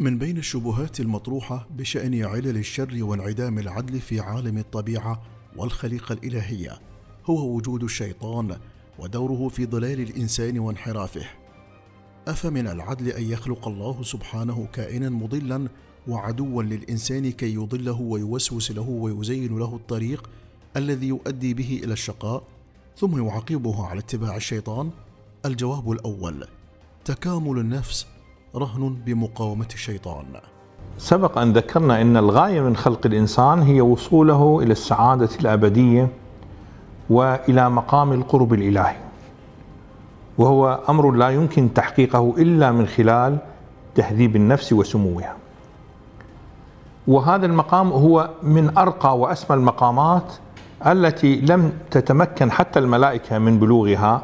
من بين الشبهات المطروحة بشأن علل الشر وانعدام العدل في عالم الطبيعة والخليقة الإلهية هو وجود الشيطان ودوره في ضلال الإنسان وانحرافه. أفمن العدل أن يخلق الله سبحانه كائنا مضلا وعدوا للإنسان كي يضله ويوسوس له ويزين له الطريق الذي يؤدي به إلى الشقاء ثم يعاقبه على اتباع الشيطان؟ الجواب الأول تكامل النفس رهن بمقاومة الشيطان سبق أن ذكرنا أن الغاية من خلق الإنسان هي وصوله إلى السعادة الأبدية وإلى مقام القرب الإلهي وهو أمر لا يمكن تحقيقه إلا من خلال تهذيب النفس وسموها وهذا المقام هو من أرقى وأسمى المقامات التي لم تتمكن حتى الملائكة من بلوغها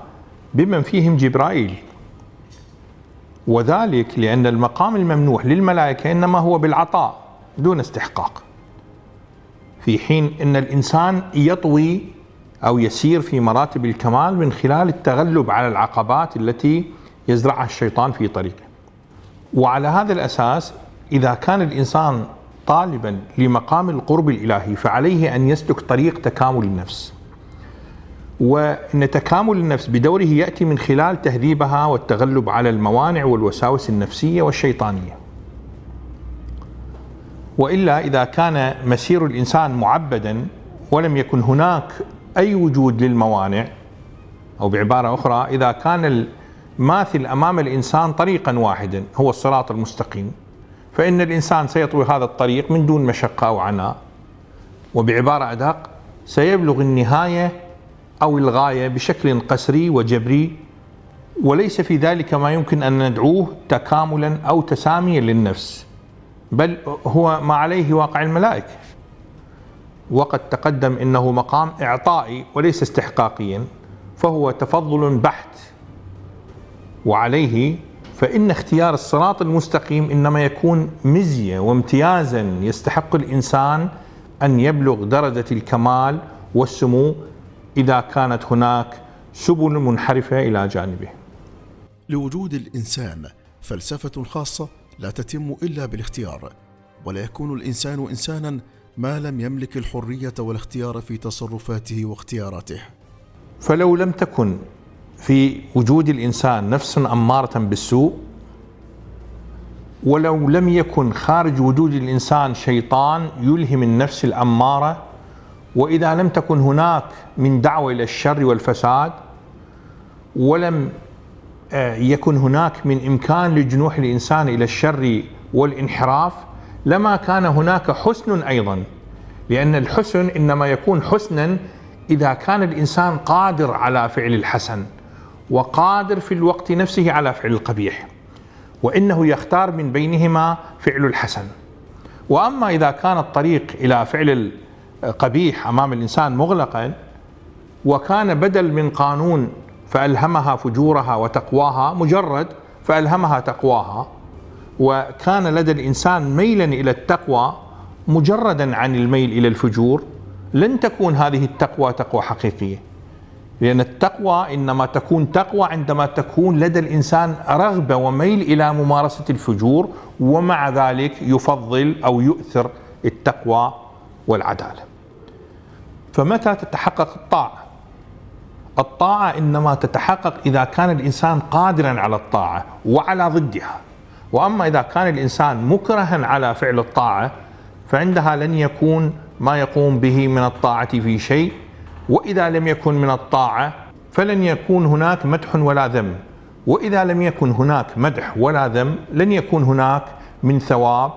بمن فيهم جبرائيل وذلك لأن المقام الممنوح للملائكة إنما هو بالعطاء دون استحقاق في حين أن الإنسان يطوي أو يسير في مراتب الكمال من خلال التغلب على العقبات التي يزرعها الشيطان في طريقه وعلى هذا الأساس إذا كان الإنسان طالبا لمقام القرب الإلهي فعليه أن يسلك طريق تكامل النفس وأن تكامل النفس بدوره يأتي من خلال تهذيبها والتغلب على الموانع والوساوس النفسية والشيطانية وإلا إذا كان مسير الإنسان معبدا ولم يكن هناك أي وجود للموانع أو بعبارة أخرى إذا كان الماثل امام الانسان طريقا واحدا هو الصراط المستقيم فان الانسان سيطوي هذا الطريق من دون مشقه وعناء وبعباره ادق سيبلغ النهايه أو الغاية بشكل قسري وجبري وليس في ذلك ما يمكن أن ندعوه تكاملا أو تساميا للنفس بل هو ما عليه واقع الملائكة وقد تقدم انه مقام اعطائي وليس استحقاقيا فهو تفضل بحت وعليه فان اختيار الصراط المستقيم انما يكون مزيه وامتيازا يستحق الانسان ان يبلغ درجه الكمال والسمو إذا كانت هناك سبل منحرفة إلى جانبه لوجود الإنسان فلسفة خاصة لا تتم إلا بالاختيار ولا يكون الإنسان إنسانا ما لم يملك الحرية والاختيار في تصرفاته واختياراته فلو لم تكن في وجود الإنسان نفس أمارة بالسوء ولو لم يكن خارج وجود الإنسان شيطان يلهم النفس الأمارة واذا لم تكن هناك من دعوه الى الشر والفساد ولم آه، يكن هناك من امكان لجنوح الانسان الى الشر والانحراف لما كان هناك حسن ايضا لان الحسن انما يكون حسنا اذا كان الانسان قادر على فعل الحسن وقادر في الوقت نفسه على فعل القبيح وانه يختار من بينهما فعل الحسن واما اذا كان الطريق الى فعل قبيح امام الانسان مغلقا وكان بدل من قانون فالهمها فجورها وتقواها مجرد فالهمها تقواها وكان لدى الانسان ميلا الى التقوى مجردا عن الميل الى الفجور لن تكون هذه التقوى تقوى حقيقيه لان التقوى انما تكون تقوى عندما تكون لدى الانسان رغبه وميل الى ممارسه الفجور ومع ذلك يفضل او يؤثر التقوى والعداله فمتى تتحقق الطاعة الطاعة إنما تتحقق إذا كان الإنسان قادرا على الطاعة وعلى ضدها وأما إذا كان الإنسان مكرها على فعل الطاعة فعندها لن يكون ما يقوم به من الطاعة في شيء وإذا لم يكن من الطاعة فلن يكون هناك مدح ولا ذم وإذا لم يكن هناك مدح ولا ذم لن يكون هناك من ثواب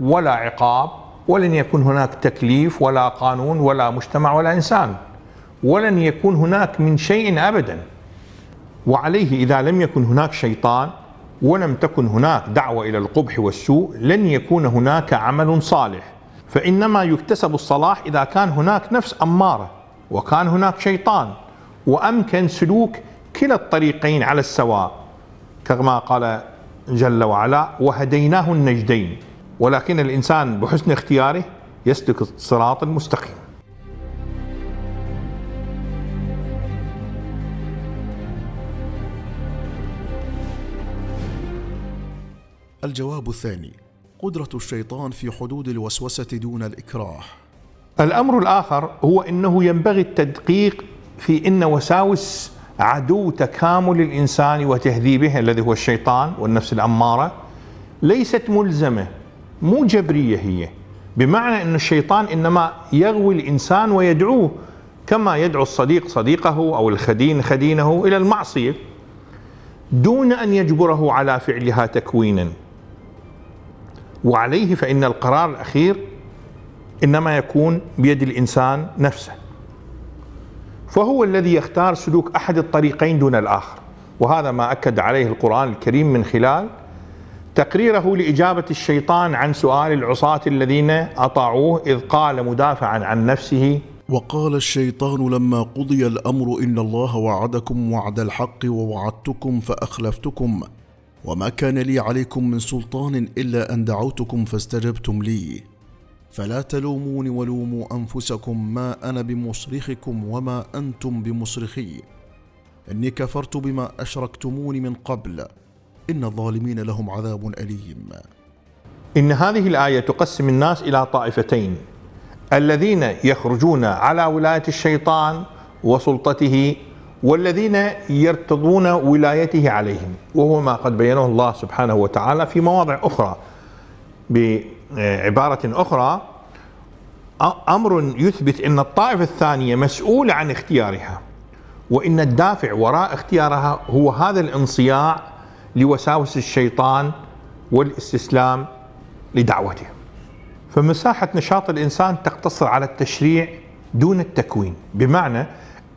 ولا عقاب ولن يكون هناك تكليف ولا قانون ولا مجتمع ولا انسان ولن يكون هناك من شيء ابدا وعليه اذا لم يكن هناك شيطان ولم تكن هناك دعوه الى القبح والسوء لن يكون هناك عمل صالح فانما يكتسب الصلاح اذا كان هناك نفس اماره وكان هناك شيطان وامكن سلوك كلا الطريقين على السواء كما قال جل وعلا وهديناه النجدين ولكن الإنسان بحسن اختياره يسلك الصراط المستقيم الجواب الثاني قدرة الشيطان في حدود الوسوسة دون الإكراه الأمر الآخر هو أنه ينبغي التدقيق في أن وساوس عدو تكامل الإنسان وتهذيبه الذي هو الشيطان والنفس الأمارة ليست ملزمة مو جبرية هي بمعنى أن الشيطان إنما يغوي الإنسان ويدعوه كما يدعو الصديق صديقه أو الخدين خدينه إلى المعصية دون أن يجبره على فعلها تكوينا وعليه فإن القرار الأخير إنما يكون بيد الإنسان نفسه فهو الذي يختار سلوك أحد الطريقين دون الآخر وهذا ما أكد عليه القرآن الكريم من خلال تقريره لإجابة الشيطان عن سؤال العصاة الذين أطاعوه إذ قال مدافعا عن نفسه وقال الشيطان لما قضي الأمر إن الله وعدكم وعد الحق ووعدتكم فأخلفتكم وما كان لي عليكم من سلطان إلا أن دعوتكم فاستجبتم لي فلا تلوموني ولوموا أنفسكم ما أنا بمصرخكم وما أنتم بمصرخي إني كفرت بما أشركتموني من قبل إن الظالمين لهم عذاب أليم إن هذه الآية تقسم الناس إلى طائفتين الذين يخرجون على ولاية الشيطان وسلطته والذين يرتضون ولايته عليهم وهو ما قد بينه الله سبحانه وتعالى في مواضع أخرى بعبارة أخرى أمر يثبت أن الطائفة الثانية مسؤولة عن اختيارها وأن الدافع وراء اختيارها هو هذا الانصياع لوساوس الشيطان والاستسلام لدعوته فمساحة نشاط الإنسان تقتصر على التشريع دون التكوين بمعنى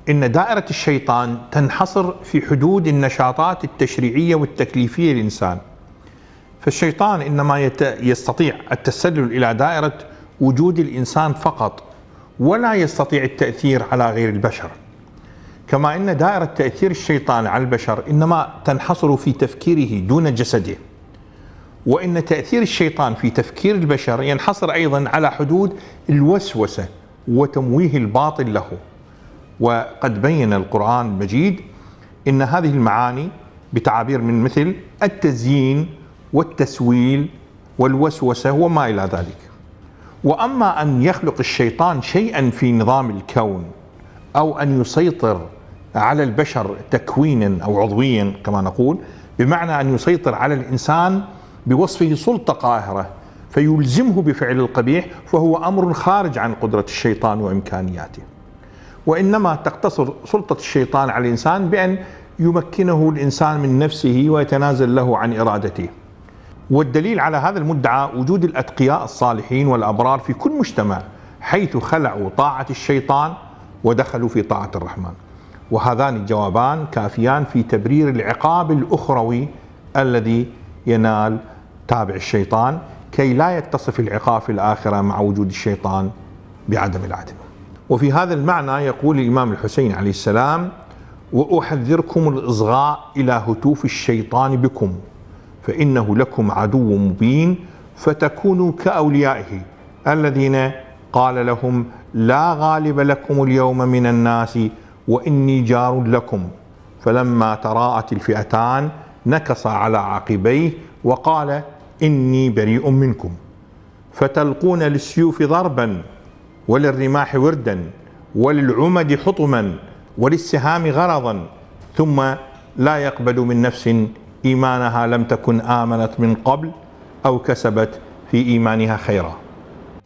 أن دائرة الشيطان تنحصر في حدود النشاطات التشريعية والتكليفية للإنسان فالشيطان إنما يستطيع التسلل إلى دائرة وجود الإنسان فقط ولا يستطيع التأثير على غير البشر كما أن دائرة تأثير الشيطان على البشر إنما تنحصر في تفكيره دون جسده وإن تأثير الشيطان في تفكير البشر ينحصر أيضا على حدود الوسوسة وتمويه الباطل له وقد بين القرآن المجيد إن هذه المعاني بتعابير من مثل التزيين والتسويل والوسوسة وما إلى ذلك وأما أن يخلق الشيطان شيئا في نظام الكون أو أن يسيطر على البشر تكوينا أو عضويا كما نقول بمعنى أن يسيطر على الإنسان بوصفه سلطة قاهرة فيلزمه بفعل القبيح فهو أمر خارج عن قدرة الشيطان وإمكانياته وإنما تقتصر سلطة الشيطان على الإنسان بأن يمكنه الإنسان من نفسه ويتنازل له عن إرادته والدليل على هذا المدعى وجود الأتقياء الصالحين والأبرار في كل مجتمع حيث خلعوا طاعة الشيطان ودخلوا في طاعة الرحمن وهذان الجوابان كافيان في تبرير العقاب الاخروي الذي ينال تابع الشيطان كي لا يتصف العقاب في الاخره مع وجود الشيطان بعدم العدل. وفي هذا المعنى يقول الامام الحسين عليه السلام: واحذركم الاصغاء الى هتوف الشيطان بكم فانه لكم عدو مبين فتكونوا كاوليائه الذين قال لهم لا غالب لكم اليوم من الناس واني جار لكم فلما تراءت الفئتان نكص على عقبيه وقال اني بريء منكم فتلقون للسيوف ضربا وللرماح وردا وللعمد حطما وللسهام غرضا ثم لا يقبل من نفس ايمانها لم تكن امنت من قبل او كسبت في ايمانها خيرا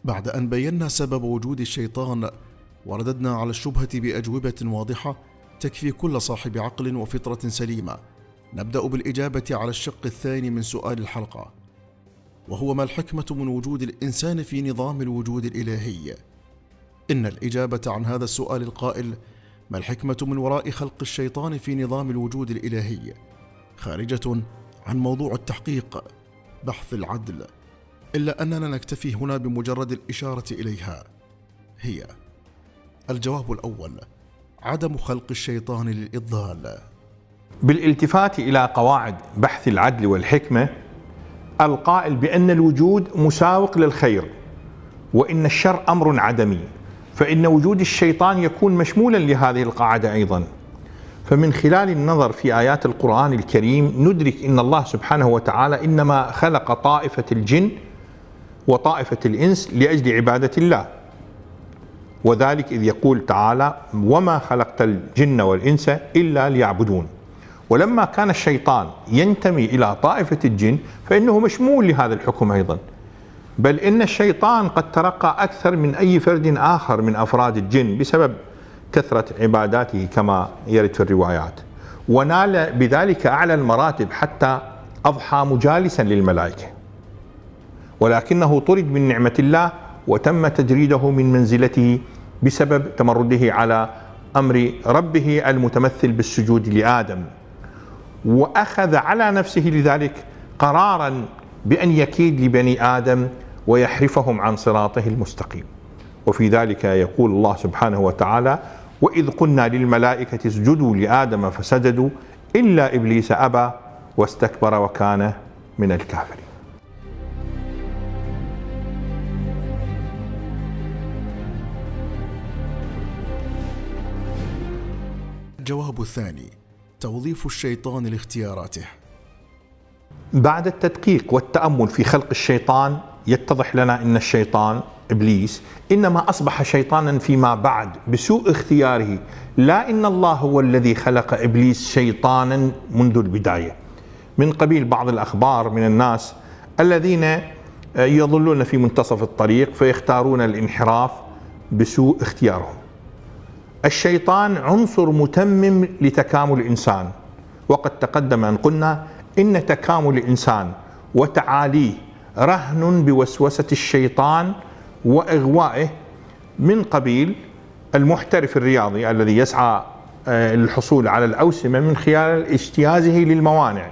بعد ان بينا سبب وجود الشيطان ورددنا على الشبهة بأجوبة واضحة تكفي كل صاحب عقل وفطرة سليمة. نبدأ بالإجابة على الشق الثاني من سؤال الحلقة، وهو ما الحكمة من وجود الإنسان في نظام الوجود الإلهي؟ إن الإجابة عن هذا السؤال القائل: ما الحكمة من وراء خلق الشيطان في نظام الوجود الإلهي؟ خارجة عن موضوع التحقيق، بحث العدل، إلا أننا نكتفي هنا بمجرد الإشارة إليها. هي الجواب الأول عدم خلق الشيطان للإضلال بالالتفات إلى قواعد بحث العدل والحكمة القائل بأن الوجود مساوق للخير وإن الشر أمر عدمي فإن وجود الشيطان يكون مشمولا لهذه القاعدة أيضا فمن خلال النظر في آيات القرآن الكريم ندرك أن الله سبحانه وتعالى إنما خلق طائفة الجن وطائفة الإنس لأجل عبادة الله وذلك إذ يقول تعالى وما خلقت الجن والإنس إلا ليعبدون ولما كان الشيطان ينتمي إلى طائفة الجن فإنه مشمول لهذا الحكم أيضا بل إن الشيطان قد ترقى أكثر من أي فرد آخر من أفراد الجن بسبب كثرة عباداته كما يرد في الروايات ونال بذلك أعلى المراتب حتى أضحى مجالسا للملائكة ولكنه طرد من نعمة الله وتم تجريده من منزلته بسبب تمرده على امر ربه المتمثل بالسجود لادم واخذ على نفسه لذلك قرارا بان يكيد لبني ادم ويحرفهم عن صراطه المستقيم وفي ذلك يقول الله سبحانه وتعالى واذ قلنا للملائكه اسجدوا لادم فسجدوا الا ابليس ابى واستكبر وكان من الكافرين جواب الثاني توظيف الشيطان لاختياراته بعد التدقيق والتامل في خلق الشيطان يتضح لنا ان الشيطان ابليس انما اصبح شيطانا فيما بعد بسوء اختياره لا ان الله هو الذي خلق ابليس شيطانا منذ البدايه من قبيل بعض الاخبار من الناس الذين آه، يظلون في منتصف الطريق فيختارون الانحراف بسوء اختيارهم الشيطان عنصر متمم لتكامل الإنسان وقد تقدم أن قلنا إن تكامل الإنسان وتعاليه رهن بوسوسة الشيطان وإغوائه من قبيل المحترف الرياضي الذي يسعى للحصول آه، على الأوسمة من خلال اجتيازه للموانع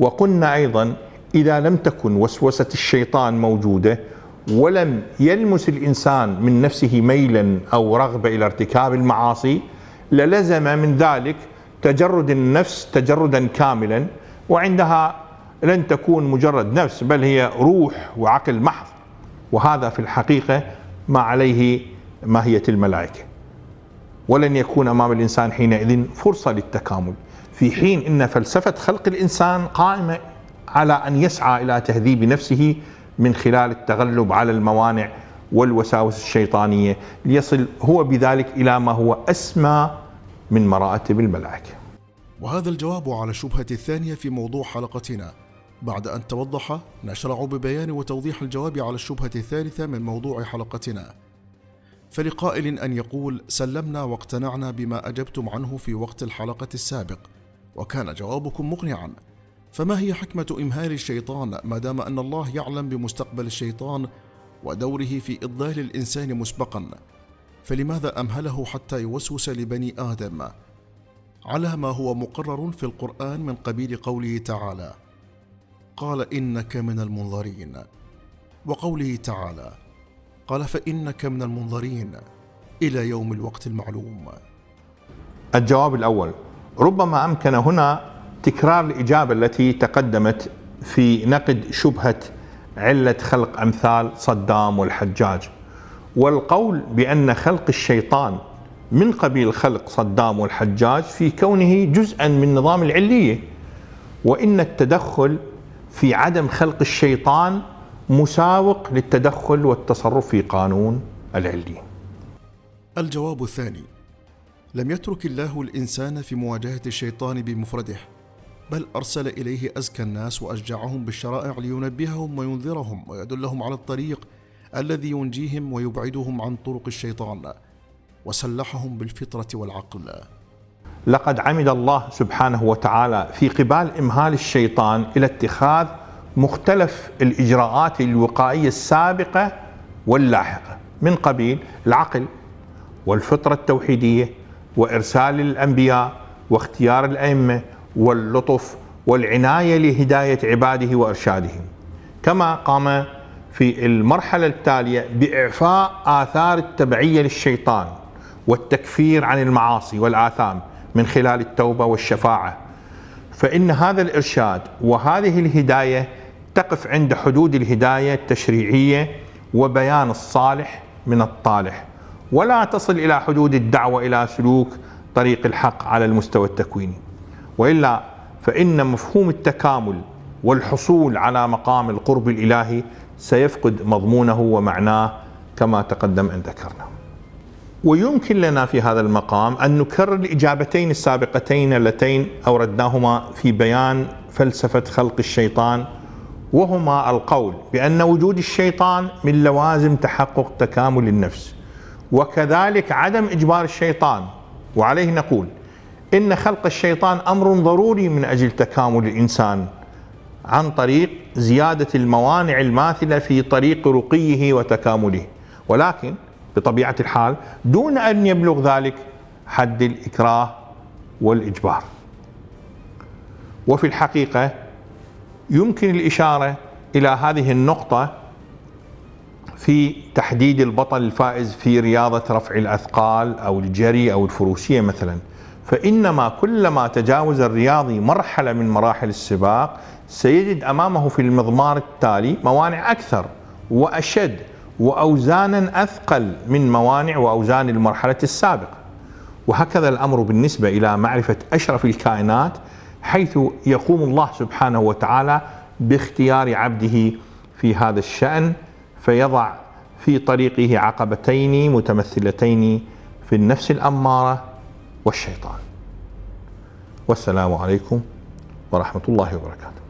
وقلنا أيضا إذا لم تكن وسوسة الشيطان موجودة ولم يلمس الإنسان من نفسه ميلا أو رغبة إلى ارتكاب المعاصي للزم من ذلك تجرد النفس تجردا كاملا وعندها لن تكون مجرد نفس بل هي روح وعقل محض وهذا في الحقيقة ما عليه ماهية الملائكة ولن يكون أمام الإنسان حينئذ فرصة للتكامل في حين أن فلسفة خلق الإنسان قائمة على أن يسعى إلى تهذيب نفسه من خلال التغلب على الموانع والوساوس الشيطانية ليصل هو بذلك إلى ما هو أسمى من مراتب الملائكة وهذا الجواب على الشبهة الثانية في موضوع حلقتنا بعد أن توضح نشرع ببيان وتوضيح الجواب على الشبهة الثالثة من موضوع حلقتنا فلقائل أن يقول سلمنا واقتنعنا بما أجبتم عنه في وقت الحلقة السابق وكان جوابكم مقنعاً فما هي حكمة إمهال الشيطان ما دام أن الله يعلم بمستقبل الشيطان ودوره في إضلال الإنسان مسبقا فلماذا أمهله حتى يوسوس لبني آدم على ما هو مقرر في القرآن من قبيل قوله تعالى قال إنك من المنظرين وقوله تعالى قال فإنك من المنظرين إلى يوم الوقت المعلوم الجواب الأول ربما أمكن هنا تكرار الإجابة التي تقدمت في نقد شبهة علة خلق أمثال صدام والحجاج والقول بأن خلق الشيطان من قبيل خلق صدام والحجاج في كونه جزءا من نظام العلية وإن التدخل في عدم خلق الشيطان مساوق للتدخل والتصرف في قانون العلية الجواب الثاني لم يترك الله الإنسان في مواجهة الشيطان بمفرده بل أرسل إليه أزكى الناس وأشجعهم بالشرائع لينبههم وينذرهم ويدلهم على الطريق الذي ينجيهم ويبعدهم عن طرق الشيطان وسلحهم بالفطرة والعقل لقد عمد الله سبحانه وتعالى في قبال إمهال الشيطان إلى اتخاذ مختلف الإجراءات الوقائية السابقة واللاحقة من قبيل العقل والفطرة التوحيدية وإرسال الأنبياء واختيار الأئمة واللطف والعناية لهداية عباده وإرشادهم كما قام في المرحلة التالية بإعفاء آثار التبعية للشيطان والتكفير عن المعاصي والآثام من خلال التوبة والشفاعة فإن هذا الإرشاد وهذه الهداية تقف عند حدود الهداية التشريعية وبيان الصالح من الطالح ولا تصل إلى حدود الدعوة إلى سلوك طريق الحق على المستوى التكويني والا فان مفهوم التكامل والحصول على مقام القرب الالهي سيفقد مضمونه ومعناه كما تقدم ان ذكرنا. ويمكن لنا في هذا المقام ان نكرر الاجابتين السابقتين اللتين اوردناهما في بيان فلسفه خلق الشيطان وهما القول بان وجود الشيطان من لوازم تحقق تكامل النفس وكذلك عدم اجبار الشيطان وعليه نقول إن خلق الشيطان أمر ضروري من أجل تكامل الإنسان عن طريق زيادة الموانع الماثلة في طريق رقيه وتكامله ولكن بطبيعة الحال دون أن يبلغ ذلك حد الإكراه والإجبار وفي الحقيقة يمكن الإشارة إلى هذه النقطة في تحديد البطل الفائز في رياضة رفع الأثقال أو الجري أو الفروسية مثلاً فإنما كلما تجاوز الرياضي مرحلة من مراحل السباق سيجد أمامه في المضمار التالي موانع أكثر وأشد وأوزانا أثقل من موانع وأوزان المرحلة السابقة وهكذا الأمر بالنسبة إلى معرفة أشرف الكائنات حيث يقوم الله سبحانه وتعالى باختيار عبده في هذا الشأن فيضع في طريقه عقبتين متمثلتين في النفس الأمارة والشيطان والسلام عليكم ورحمه الله وبركاته